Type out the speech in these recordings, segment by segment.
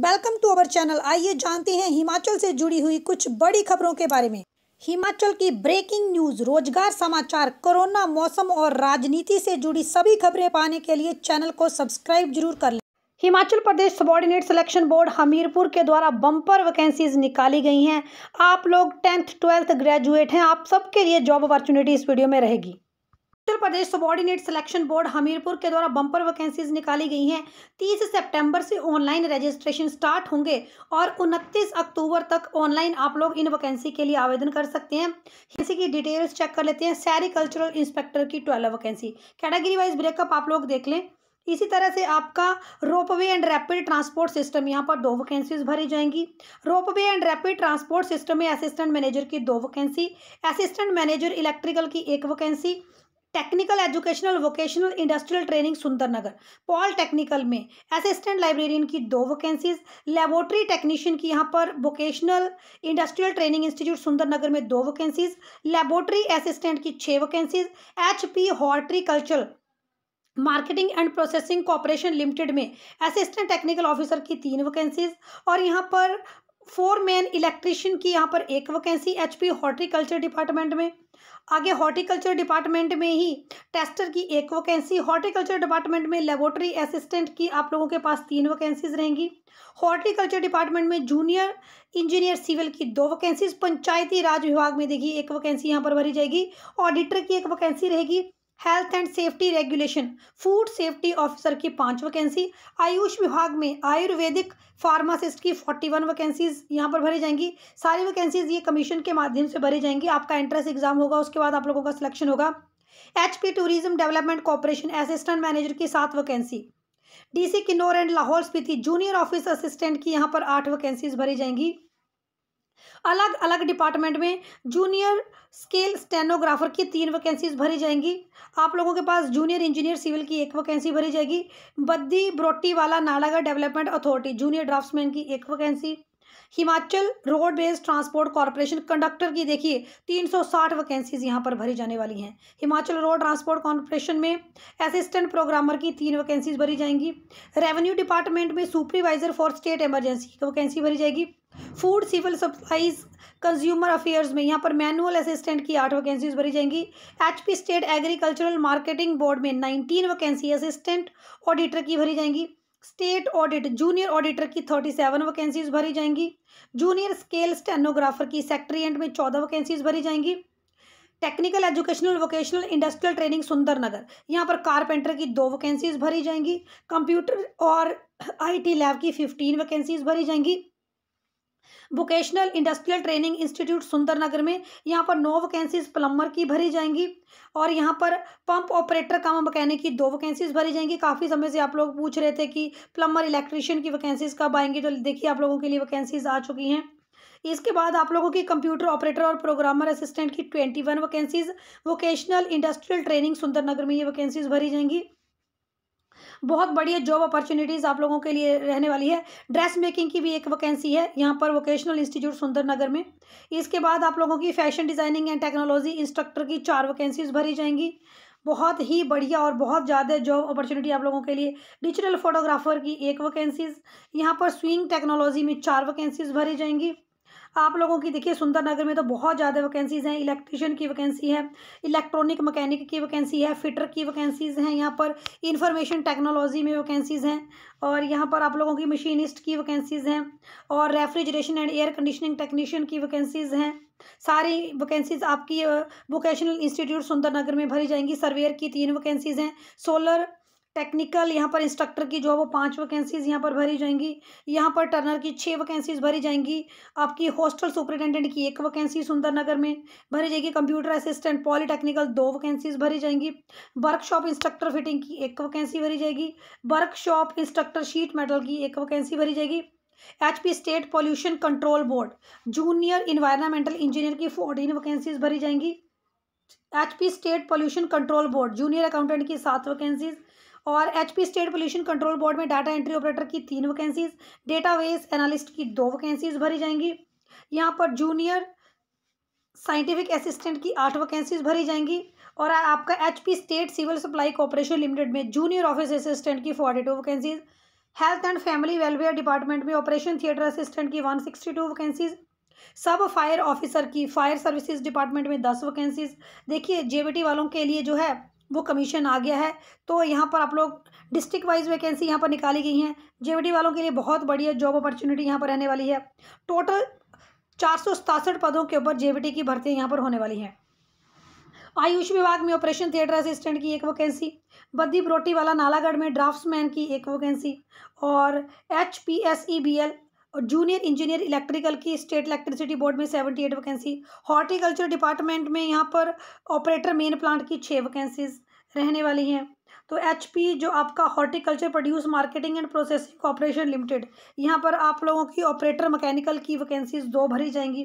Welcome to our channel आइए जानते हैं हिमाचल से जुड़ी हुई कुछ बड़ी खबरों के बारे में हिमाचल की ब्रेकिंग न्यूज रोजगार समाचार कोरोना मौसम और राजनीति से जुड़ी सभी खबरें पाने के लिए चैनल को सब्सक्राइब जरूर कर लें Himachal Pradesh subordinate selection board Hamirpur के द्वारा बम्पर वैकेंसीज निकाली गई हैं आप लोग टेंथ ट्वेल्थ ग्रेजुएट हैं आप सबके लिए जॉब अपॉर्चुनिटी इस वीडियो में रहेगी Uttar Pradesh subordinate selection board Hamirpur के द्वारा बम्पर वैकेंसीज निकाली गई हैं 30 सितंबर से ऑनलाइन रजिस्ट्रेशन स्टार्ट होंगे और 29 अक्टूबर तक ऑनलाइन आप लोग इन वैकेंसी के लिए आवेदन कर सकते हैं किसी की डिटेल्स चेक कर लेते हैं सैरिकल्चरल इंस्पेक्टर की twelve vacancy category wise breakup आप लोग देख लें इसी तरह से आपका ropeway and rapid transport system यहाँ पर दो वैकेंसीज भरी जाएंगी ropeway and rapid transport system में असिस्टेंट मैनेजर की दो वैकेंसी असिस्टेंट मैनेजर इलेक्ट्रिकल की एक vacancy technical educational vocational industrial training Sundernagar polytechnical में असिस्टेंट लाइब्रेरियन की दो वैकेंसीज लेबोरेटरी टेक्नीशियन की यहाँ पर vocational industrial training institute Sundernagar में दो वैकेंसीज लेबोरेटरी असिस्टेंट की छः vacancies H P horticulture marketing and processing corporation limited में असिस्टेंट टेक्निकल ऑफिसर की तीन वैकेंसीज और यहाँ पर फोर मैन इलेक्ट्रिशियन की यहाँ पर एक वैकेंसी एचपी हॉर्टिकल्चर डिपार्टमेंट में आगे हॉर्टिकल्चर डिपार्टमेंट में ही टेस्टर की एक वैकेंसी हॉर्टिकल्चर डिपार्टमेंट में लेबोरेटरी असिस्टेंट की आप लोगों के पास तीन वैकेंसीज रहेंगी हॉर्टिकल्चर डिपार्टमेंट में जूनियर इंजीनियर सिविल की दो वैकेंसीज पंचायती राज विभाग में देखिए एक वैकेंसी यहाँ पर भरी जाएगी ऑडिटर की एक वैकेंसी रहेगी health and safety regulation food safety officer की पाँच वैकेंसी आयुष विभाग में आयुर्वेदिक फार्मासिस्ट की फोर्टी वन वैकेंसीज यहाँ पर भरी जाएंगी सारी वैकेंसीज ये कमीशन के माध्यम से भरी जाएंगी आपका एंट्रेंस एग्जाम होगा उसके बाद आप लोगों का सिलेक्शन होगा H tourism development corporation assistant manager की सात vacancy DC Kinnaur and Lahaul Spiti junior office assistant की यहाँ पर आठ वैकेंसीज भरी जाएंगी अलग अलग डिपार्टमेंट में जूनियर स्केल स्टेनोग्राफर की तीन वैकेंसीज भरी जाएंगी आप लोगों के पास जूनियर इंजीनियर सिविल की एक वैकेंसी भरी जाएगी Baddi Barotiwala Nalagarh development authority junior draftsman की एक vacancy Himachal road based transport corporation conductor की देखिए 360 वैकेंसीज यहाँ पर भरी जाने वाली हैं हिमाचल रोड ट्रांसपोर्ट कॉरपोरेशन में असिस्टेंट प्रोग्रामर की तीन वैकेंसीज भरी जाएंगी रेवेन्यू डिपार्टमेंट में सुपरवाइजर फॉर स्टेट इमरजेंसी की वैकेंसी भरी जाएगी food civil supplies consumer affairs में यहाँ पर मैनुअल असिस्टेंट की आठ वैकेंसीज भरी जाएंगी HP state agricultural marketing board में नाइनटीन वैकेंसी असिस्टेंट ऑडिटर की भरी जाएंगी स्टेट ऑडिट जूनियर ऑडिटर की थर्टी सेवन वैकेंसीज भरी जाएंगी जूनियर स्केल स्टेनोग्राफर की सेक्ट्रियट में चौदह वैकेंसीज भरी जाएंगी technical educational vocational industrial training Sundernagar यहाँ पर कारपेंटर की दो वैकेंसीज भरी जाएंगी कंप्यूटर और आईटी लैब की फिफ्टीन वैकेंसीज भरी जाएंगी vocational industrial training institute Sundernagar में यहाँ पर नौ वैकेंसीज प्लम्बर की भरी जाएंगी और यहाँ पर पंप ऑपरेटर काम मकैनिक की दो वैकेंसीज भरी जाएंगी काफ़ी समय से आप लोग पूछ रहे थे कि प्लम्बर इलेक्ट्रिशियन की वैकेंसीज कब आएंगी तो देखिए आप लोगों के लिए वैकेंसीज आ चुकी हैं इसके बाद आप लोगों की कंप्यूटर ऑपरेटर और प्रोग्रामर असिस्टेंट की twenty one vacancies vocational industrial training Sundernagar में ये वैकेंसीज भरी जाएंगी बहुत बढ़िया जॉब अपॉर्चुनिटीज़ आप लोगों के लिए रहने वाली है ड्रेस मेकिंग की भी एक वैकेंसी है यहाँ पर वोकेशनल इंस्टीट्यूट सुंदर नगर में इसके बाद आप लोगों की fashion designing and technology instructor की चार वैकेंसीज भरी जाएंगी बहुत ही बढ़िया और बहुत ज़्यादा जॉब अपॉर्चुनिटी आप लोगों के लिए डिजिटल फोटोग्राफर की एक वैकेंसीज़ यहाँ पर स्विंग टेक्नोलॉजी में चार वैकेंसीज़ भरी जाएंगी आप लोगों की देखिए सुंदर नगर में तो बहुत ज़्यादा वैकेंसीज़ हैं इलेक्ट्रीशियन की वैकेंसी है इलेक्ट्रॉनिक मकैनिक की वैकेंसी है फिटर की वैकेंसीज़ हैं यहाँ पर इंफॉर्मेशन टेक्नोलॉजी में वैकेंसीज़ हैं और यहाँ पर आप लोगों की मशीनिस्ट की वैकेंसीज़ हैं और refrigeration and air conditioning technician की वैकेंसीज़ हैं सारी वैकेंसीज़ आपकी वोकेशनल इंस्टीट्यूट सुंदरनगर में भरी जाएंगी सर्वेयर की तीन वैकेंसीज़ हैं सोलर टेक्निकल यहाँ पर इंस्ट्रक्टर की जो है वो पाँच वैकेंसीज़ यहाँ पर भरी जाएंगी यहाँ पर टर्नर की छः वैकेंसीज़ भरी जाएंगी आपकी हॉस्टल सुपरिटेंडेंट की एक वैकेंसी सुंदरनगर में भरी जाएगी कंप्यूटर असिस्टेंट पॉलीटेक्निकल दो वैकेंसीज़ भरी जाएंगी वर्कशॉप इंस्ट्रक्टर फिटिंग की एक वैकेंसी भरी जाएगी वर्कशॉप इंस्ट्रक्टर शीट मेटल की एक वैकेंसी भरी जाएगी P state pollution control board junior environmental engineer की फोर्टीन वैकेंसीज़ भरी जाएंगी P state pollution control board junior accountant की सात वैकेंसीज़ और HP state pollution control board में डाटा एंट्री ऑपरेटर की तीन वैकेंसीज डेटाबेस एनालिस्ट की दो वैकेंसीज भरी जाएंगी यहाँ पर जूनियर साइंटिफिक असिस्टेंट की आठ वैकेंसीज भरी जाएंगी और आपका HP state civil supply corporation limited में जूनियर ऑफिस असिस्टेंट की forty two vacancies health and family welfare department में ऑपरेशन थिएटर असिस्टेंट की one sixty two vacancies sub fire officer की फायर सर्विसेज डिपार्टमेंट में दस वैकेंसीज देखिए JBT वालों के लिए जो है वो कमीशन आ गया है तो यहाँ पर आप लोग डिस्ट्रिक्ट वाइज वैकेंसी यहाँ पर निकाली गई हैं जेवीडी वालों के लिए बहुत बढ़िया जॉब अपॉर्चुनिटी यहाँ पर रहने वाली है टोटल चार पदों के ऊपर जेवीडी की भर्ती यहाँ पर होने वाली है आयुष विभाग में ऑपरेशन थिएटर असिस्टेंट की एक वैकेंसी बद्दी बरोटी वाला नालागढ़ में ड्राफ्ट्समैन की एक वैकेंसी और H P S E B L और जूनियर इंजीनियर इलेक्ट्रिकल की स्टेट इलेक्ट्रिसिटी बोर्ड में seventy eight vacancy horticulture department में यहाँ पर ऑपरेटर मेन प्लांट की छः वैकेंसीज रहने वाली हैं तो एच पी जो आपका horticulture produce marketing and processing corporation limited यहाँ पर आप लोगों की ऑपरेटर मैकेनिकल की वैकेंसीज दो भरी जाएंगी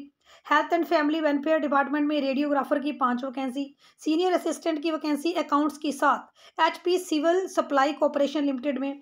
health and family welfare department में रेडियोग्राफर की पाँच वैकेंसी सीनियर असिस्टेंट की वैकेंसी अकाउंट्स की सात H P civil supply corporation limited में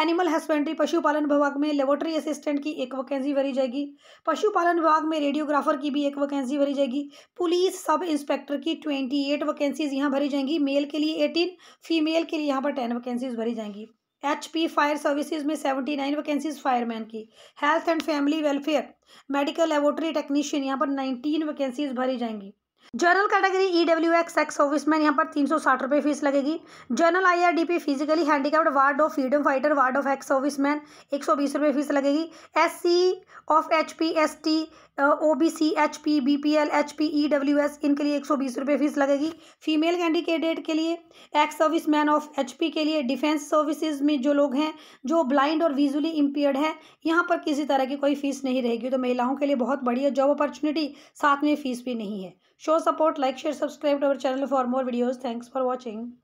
एनिमल हस्बेंड्री पशुपालन विभाग में लेबोरेटरी असिस्टेंट की एक वैकेंसी भरी जाएगी पशुपालन विभाग में रेडियोग्राफर की भी एक वैकेंसी भरी जाएगी पुलिस सब इंस्पेक्टर की ट्वेंटी एट वैकेंसीज यहाँ भरी जाएंगी मेल के लिए एटीन फीमेल के लिए यहाँ पर टेन वैकेंसीज भरी जाएंगी एच पी फायर सर्विसेज में सेवेंटी नाइन वैकेंसीज फायरमैन की health and family welfare medical laboratory technician यहाँ पर नाइनटीन वैकेंसीज भरी जाएंगी general category E W ex ex man यहाँ पर तीन सौ साठ रुपये फीस लगेगी general I R D P physically handicapped ward of freedom fighter ward of ex man एक सौ बीस रुपये फीस लगेगी S C of H P S T O B C H P B P L H P E W S इनके लिए एक सौ बीस रुपये फीस लगेगी फीमेल कैंडिडेट के लिए ex service man of H P के लिए डिफेंस सर्विसेज में जो लोग हैं जो ब्लाइंड और विजुअली इम्पेयर्ड हैं यहाँ पर किसी तरह की कोई फीस नहीं रहेगी तो महिलाओं के लिए बहुत बढ़िया जॉब अपॉर्चुनिटी साथ में फीस भी नहीं है Show support, like, share, subscribe to our channel for more videos. Thanks for watching.